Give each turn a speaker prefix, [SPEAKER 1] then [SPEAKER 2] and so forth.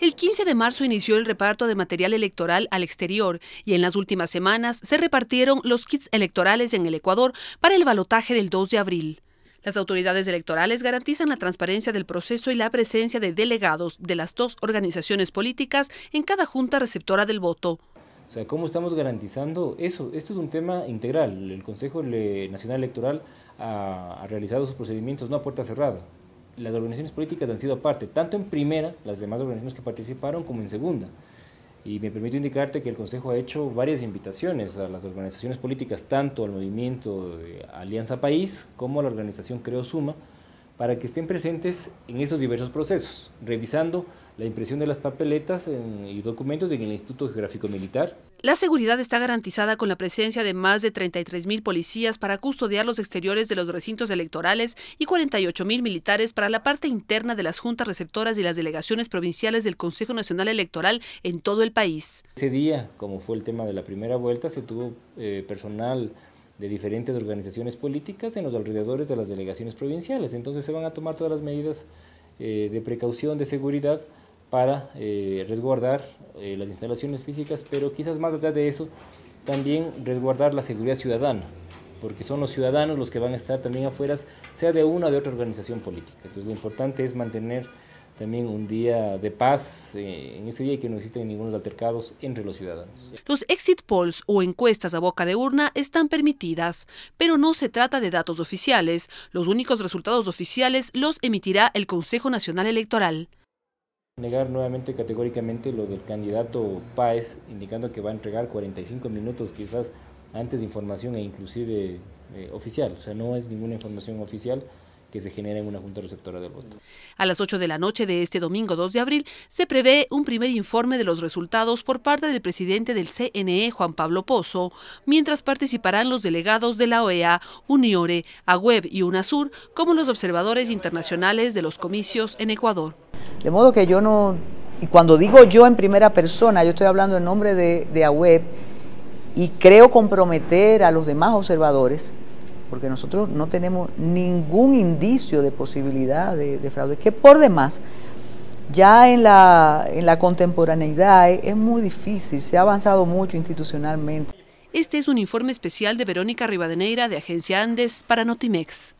[SPEAKER 1] El 15 de marzo inició el reparto de material electoral al exterior y en las últimas semanas se repartieron los kits electorales en el Ecuador para el balotaje del 2 de abril. Las autoridades electorales garantizan la transparencia del proceso y la presencia de delegados de las dos organizaciones políticas en cada junta receptora del voto.
[SPEAKER 2] O sea, ¿cómo estamos garantizando eso? Esto es un tema integral. El Consejo Nacional Electoral ha, realizado sus procedimientos no a puerta cerrada las organizaciones políticas han sido parte, tanto en primera, las demás organizaciones que participaron, como en segunda. Y me permito indicarte que el Consejo ha hecho varias invitaciones a las organizaciones políticas, tanto al movimiento Alianza País como a la organización Creo Suma, para que estén presentes en esos diversos procesos, revisando la impresión de las papeletas y documentos en el Instituto Geográfico Militar.
[SPEAKER 1] La seguridad está garantizada con la presencia de más de 33 mil policías para custodiar los exteriores de los recintos electorales y 48 mil militares para la parte interna de las juntas receptoras y las delegaciones provinciales del Consejo Nacional Electoral en todo el país.
[SPEAKER 2] Ese día, como fue el tema de la primera vuelta, se tuvo eh, personal de diferentes organizaciones políticas en los alrededores de las delegaciones provinciales. Entonces se van a tomar todas las medidas eh, de precaución, de seguridad, para eh, resguardar eh, las instalaciones físicas, pero quizás más allá de eso, también resguardar la seguridad ciudadana, porque son los ciudadanos los que van a estar también afuera, sea de una o de otra organización política. Entonces lo importante es mantener también un día de paz eh, en ese día que no existen ningunos altercados entre los ciudadanos. Los
[SPEAKER 1] exit polls o encuestas a boca de urna están permitidas, pero no se trata de datos oficiales. Los únicos resultados oficiales los emitirá el Consejo Nacional Electoral.
[SPEAKER 2] Negar nuevamente categóricamente lo del candidato Páez, indicando que va a entregar 45 minutos quizás antes de información e inclusive eh, oficial, o sea, no es ninguna información oficial que se genere en una junta receptora de voto.
[SPEAKER 1] A las 8 de la noche de este domingo 2 de abril se prevé un primer informe de los resultados por parte del presidente del CNE, Juan Pablo Pozo, mientras participarán los delegados de la OEA, UNIORE, AWEB y UNASUR como los observadores internacionales de los comicios en Ecuador. De
[SPEAKER 3] modo que yo no, y cuando digo yo en primera persona, yo estoy hablando en nombre de, de AWEB y creo comprometer a los demás observadores porque nosotros no tenemos ningún indicio de posibilidad de, fraude, que por demás, ya en la, contemporaneidad es, es muy difícil, se ha avanzado mucho institucionalmente.
[SPEAKER 1] Este es un informe especial de Verónica Rivadeneira de Agencia Andes para Notimex.